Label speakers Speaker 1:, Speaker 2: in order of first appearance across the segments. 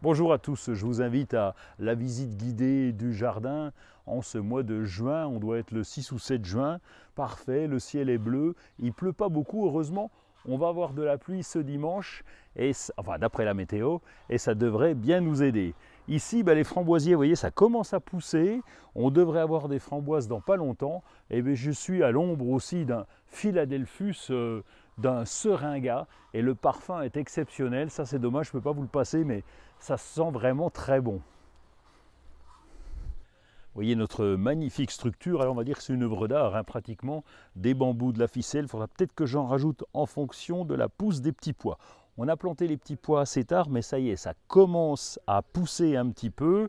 Speaker 1: Bonjour à tous, je vous invite à la visite guidée du jardin. En ce mois de juin, on doit être le 6 ou 7 juin, parfait, le ciel est bleu, il pleut pas beaucoup, heureusement, on va avoir de la pluie ce dimanche, et, enfin d'après la météo, et ça devrait bien nous aider. Ici, ben, les framboisiers, vous voyez, ça commence à pousser, on devrait avoir des framboises dans pas longtemps, et eh bien, je suis à l'ombre aussi d'un Philadelphus. Euh, d'un seringa et le parfum est exceptionnel. Ça c'est dommage, je ne peux pas vous le passer, mais ça sent vraiment très bon. Vous voyez notre magnifique structure, alors on va dire que c'est une œuvre d'art, hein, pratiquement des bambous, de la ficelle, il faudra peut-être que j'en rajoute en fonction de la pousse des petits pois. On a planté les petits pois assez tard, mais ça y est, ça commence à pousser un petit peu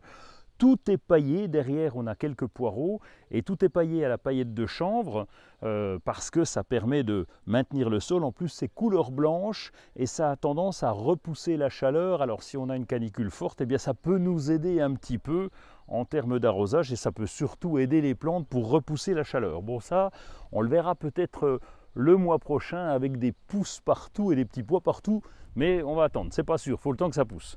Speaker 1: tout est paillé, derrière on a quelques poireaux, et tout est paillé à la paillette de chanvre, euh, parce que ça permet de maintenir le sol, en plus c'est couleur blanche, et ça a tendance à repousser la chaleur, alors si on a une canicule forte, eh bien ça peut nous aider un petit peu en termes d'arrosage, et ça peut surtout aider les plantes pour repousser la chaleur. Bon ça, on le verra peut-être euh, le mois prochain avec des pousses partout et des petits pois partout, mais on va attendre, c'est pas sûr, faut le temps que ça pousse.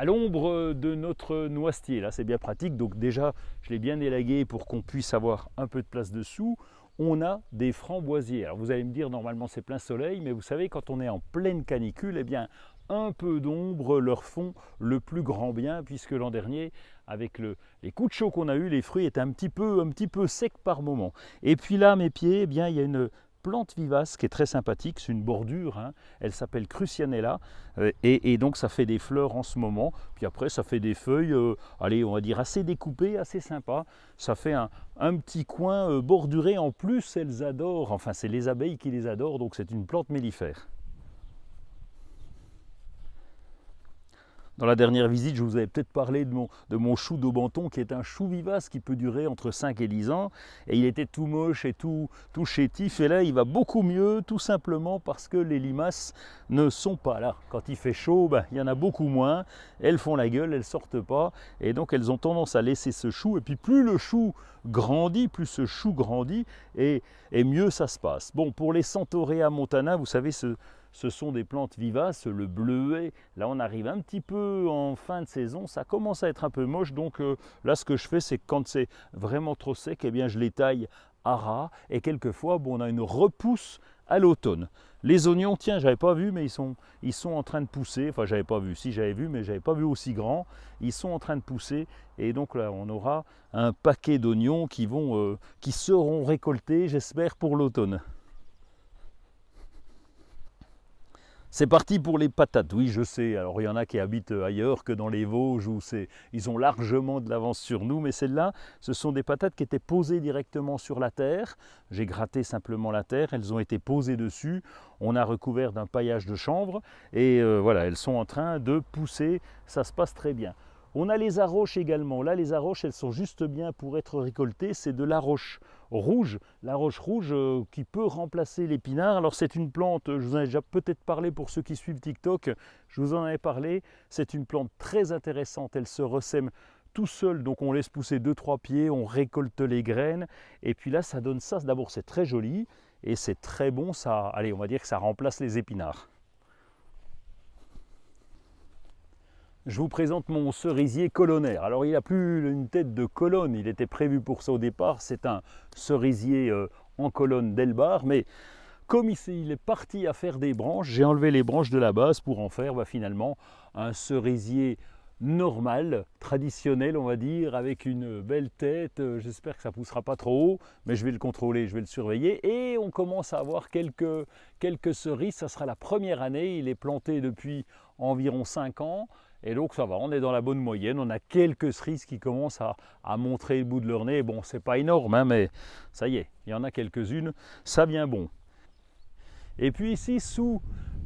Speaker 1: à l'ombre de notre noisetier. Là, c'est bien pratique. Donc déjà, je l'ai bien élagué pour qu'on puisse avoir un peu de place dessous. On a des framboisiers. Alors vous allez me dire, normalement c'est plein soleil, mais vous savez, quand on est en pleine canicule, eh bien, un peu d'ombre leur font le plus grand bien, puisque l'an dernier, avec les coups de chaud qu'on a eu, les fruits étaient un petit peu, un petit peu secs par moment. Et puis là, mes pieds, eh bien, il y a une plante vivace qui est très sympathique, c'est une bordure, hein. elle s'appelle Crucianella, euh, et, donc ça fait des fleurs en ce moment, puis après ça fait des feuilles, euh, allez on va dire assez découpées, assez sympa, ça fait un, petit coin euh, borduré, en plus elles adorent, enfin c'est les abeilles qui les adorent, donc c'est une plante mellifère. Dans la dernière visite, je vous avais peut-être parlé de mon, de mon chou d'aubenton, qui est un chou vivace qui peut durer entre 5 et 10 ans. Et il était tout moche et tout, tout chétif. Et là, il va beaucoup mieux, tout simplement parce que les limaces ne sont pas là. Quand il fait chaud, ben, il y en a beaucoup moins. Elles font la gueule, elles sortent pas. Et donc, elles ont tendance à laisser ce chou. Et puis, plus le chou grandit, plus ce chou grandit, et, et mieux ça se passe. Bon, pour les Centaurea montana, vous savez, ce, ce sont des plantes vivaces, le bleuet. Là, on arrive un petit peu en fin de saison. Ça commence à être un peu moche. Donc euh, là, ce que je fais, c'est quand c'est vraiment trop sec, eh bien, je les taille à ras. Et quelquefois, on a une repousse à l'automne. Les oignons, tiens, j'avais pas vu, mais ils sont, ils sont en train de pousser. Enfin, j'avais pas vu. Si j'avais vu, mais j'avais pas vu aussi grand. Ils sont en train de pousser, et donc là, on aura un paquet d'oignons qui euh, seront récoltés, j'espère, pour l'automne. C'est parti pour les patates. Oui, je sais. Alors, il y en a qui habitent ailleurs que dans les Vosges où ils ont largement de l'avance sur nous, mais celles-là, ce sont des patates qui étaient posées directement sur la terre. J'ai gratté simplement la terre, elles ont été posées dessus. On a recouvert d'un paillage de chanvre et euh, voilà, elles sont en train de pousser. Ça se passe très bien. On a les arroches également. Là, les arroches, elles sont juste bien pour être récoltées. C'est de la roche rouge, la roche rouge euh, qui peut remplacer l'épinard. Alors c'est une plante, je vous en ai déjà peut-être parlé pour ceux qui suivent TikTok, je vous en avais parlé. C'est une plante très intéressante, elle se ressème tout seul, donc on laisse pousser 2-3 pieds, on récolte les graines et puis là ça donne ça. D'abord c'est très joli et c'est très bon, ça, allez on va dire que ça remplace les épinards. je vous présente mon cerisier colonnaire. Alors il n'a plus une tête de colonne, il était prévu pour ça au départ, c'est un cerisier euh, en colonne d'Elbar, mais comme il est parti à faire des branches, j'ai enlevé les branches de la base pour en faire bah, finalement un cerisier normal, traditionnel on va dire, avec une belle tête, euh, j'espère que ça poussera pas trop haut, mais je vais le contrôler, je vais le surveiller, et on commence à avoir quelques, quelques cerises, ça sera la première année, il est planté depuis environ 5 ans, et donc ça va, on est dans la bonne moyenne. On a quelques cerises qui commencent à, montrer le bout de leur nez. Bon, c'est pas énorme, hein, mais ça y est, il y en a quelques-unes. Ça vient bon. Et puis ici, sous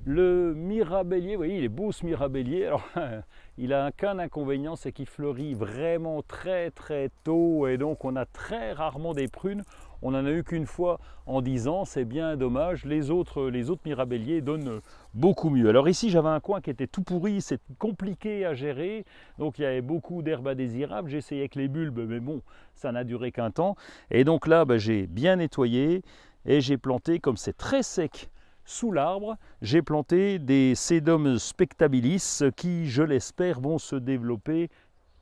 Speaker 1: le mirabellier, vous voyez, il est beau ce mirabellier. Alors, il a qu'un inconvénient, c'est qu'il fleurit vraiment très très tôt et donc on a très rarement des prunes. On n'en a eu qu'une fois en 10 ans, c'est bien dommage. Les autres, les autres mirabelliers donnent beaucoup mieux. Alors ici, j'avais un coin qui était tout pourri, c'est compliqué à gérer. Donc il y avait beaucoup d'herbes indésirables. J'essayais avec les bulbes, mais bon, ça n'a duré qu'un temps. Et donc là, bah, j'ai bien nettoyé et j'ai planté, comme c'est très sec sous l'arbre, j'ai planté des sedums spectabilis qui, je l'espère, vont se développer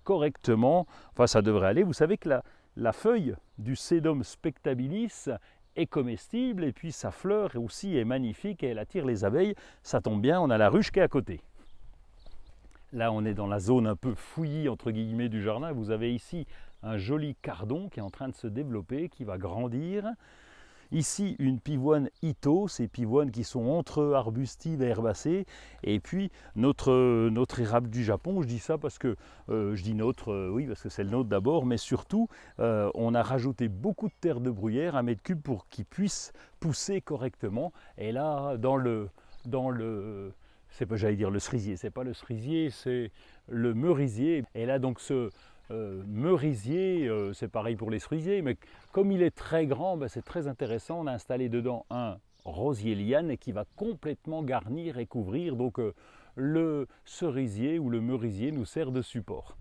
Speaker 1: correctement. Enfin, ça devrait aller. Vous savez que la, la feuille du sedum spectabilis est comestible et puis sa fleur aussi est magnifique et elle attire les abeilles. Ça tombe bien, on a la ruche qui est à côté. Là, on est dans la zone un peu fouillie entre guillemets du jardin. Vous avez ici un joli cardon qui est en train de se développer, qui va grandir. Ici, une pivoine Ito, ces pivoines qui sont entre arbustives et herbacées. Et puis, notre, notre érable du Japon, je dis ça parce que, euh, je dis notre, euh, oui, parce que c'est le nôtre d'abord, mais surtout, euh, on a rajouté beaucoup de terre de bruyère, un mètre cube, pour qu'il puisse pousser correctement. Et là, dans le... Dans le c'est pas j'allais dire le cerisier, c'est pas le cerisier, c'est le merisier. Et là donc ce, euh, merisier, euh, c'est pareil pour les cerisiers, mais comme il est très grand, ben, c'est très intéressant. On a installé dedans un rosier liane qui va complètement garnir et couvrir. Donc euh, le cerisier ou le merisier nous sert de support.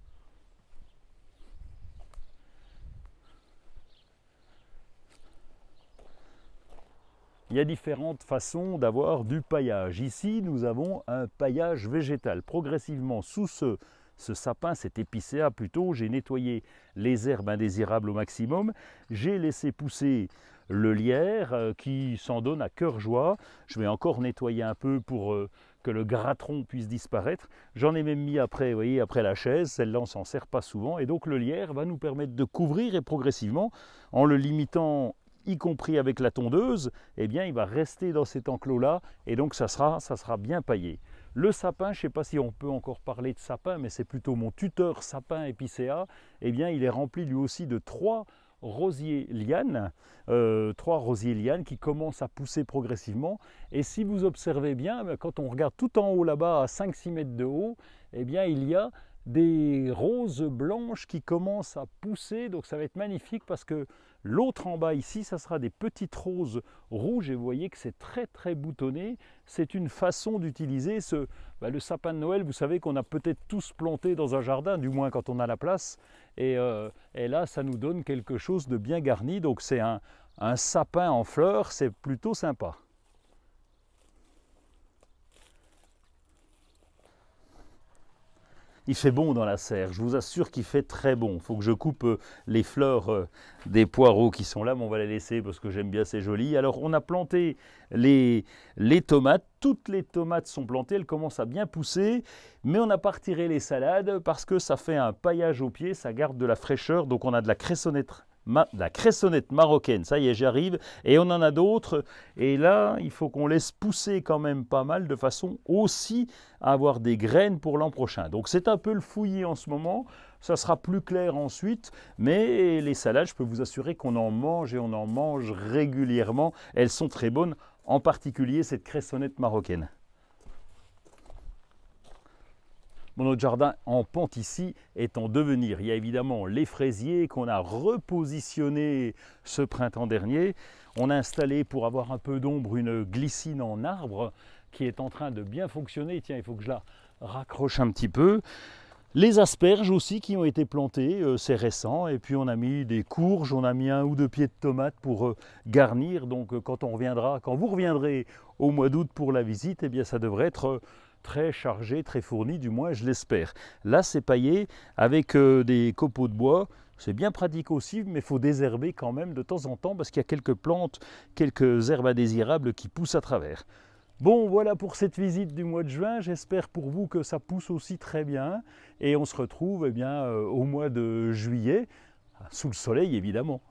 Speaker 1: Il y a différentes façons d'avoir du paillage. Ici, nous avons un paillage végétal. Progressivement, sous ce ce sapin, cet épicéa plutôt, j'ai nettoyé les herbes indésirables au maximum, j'ai laissé pousser le lierre euh, qui s'en donne à cœur joie. Je vais encore nettoyer un peu pour euh, que le gratron puisse disparaître. J'en ai même mis après, voyez, après la chaise, celle-là on s'en sert pas souvent. Et donc le lierre va nous permettre de couvrir et progressivement, en le limitant y compris avec la tondeuse, eh bien il va rester dans cet enclos-là et donc ça sera, ça sera bien paillé. Le sapin, je ne sais pas si on peut encore parler de sapin, mais c'est plutôt mon tuteur sapin épicéa, et eh bien il est rempli lui aussi de trois rosiers lianes, euh, trois rosiers lianes qui commencent à pousser progressivement. Et si vous observez bien, ben, quand on regarde tout en haut là-bas à 5-6 mètres de haut, eh bien il y a des roses blanches qui commencent à pousser. Donc ça va être magnifique parce que L'autre en bas ici, ça sera des petites roses rouges et vous voyez que c'est très très boutonné. C'est une façon d'utiliser ce, bah, le sapin de Noël, vous savez qu'on a peut-être tous planté dans un jardin, du moins quand on a la place. Et, euh, là, ça nous donne quelque chose de bien garni. Donc c'est un, un sapin en fleurs, c'est plutôt sympa. Il fait bon dans la serre, je vous assure qu'il fait très bon. Il faut que je coupe euh, les fleurs euh, des poireaux qui sont là, mais on va les laisser parce que j'aime bien, c'est joli. Alors on a planté les, les tomates, toutes les tomates sont plantées, elles commencent à bien pousser, mais on n'a pas retiré les salades parce que ça fait un paillage au pied, ça garde de la fraîcheur, donc on a de la cressonnette la cressonnette marocaine, ça y est, j'arrive, et on en a d'autres. Et là, il faut qu'on laisse pousser quand même pas mal de façon aussi à avoir des graines pour l'an prochain. Donc c'est un peu le fouillis en ce moment, ça sera plus clair ensuite, mais les salades, je peux vous assurer qu'on en mange et on en mange régulièrement. Elles sont très bonnes, en particulier cette cressonnette marocaine. notre jardin en pente ici est en devenir. Il y a évidemment les fraisiers qu'on a repositionnés ce printemps dernier. On a installé pour avoir un peu d'ombre une glycine en arbre qui est en train de bien fonctionner. Tiens, il faut que je la raccroche un petit peu. Les asperges aussi qui ont été plantées, euh, c'est récent. Et puis on a mis des courges, on a mis un ou deux pieds de tomates pour euh, garnir. Donc euh, quand on reviendra, quand vous reviendrez au mois d'août pour la visite, eh bien ça devrait être très chargé, très fourni, du moins je l'espère. Là c'est paillé avec euh, des copeaux de bois, c'est bien pratique aussi, mais il faut désherber quand même de temps en temps parce qu'il y a quelques plantes, quelques herbes indésirables qui poussent à travers. Bon, voilà pour cette visite du mois de juin. J'espère pour vous que ça pousse aussi très bien. Et on se retrouve eh bien, euh, au mois de juillet, sous le soleil évidemment.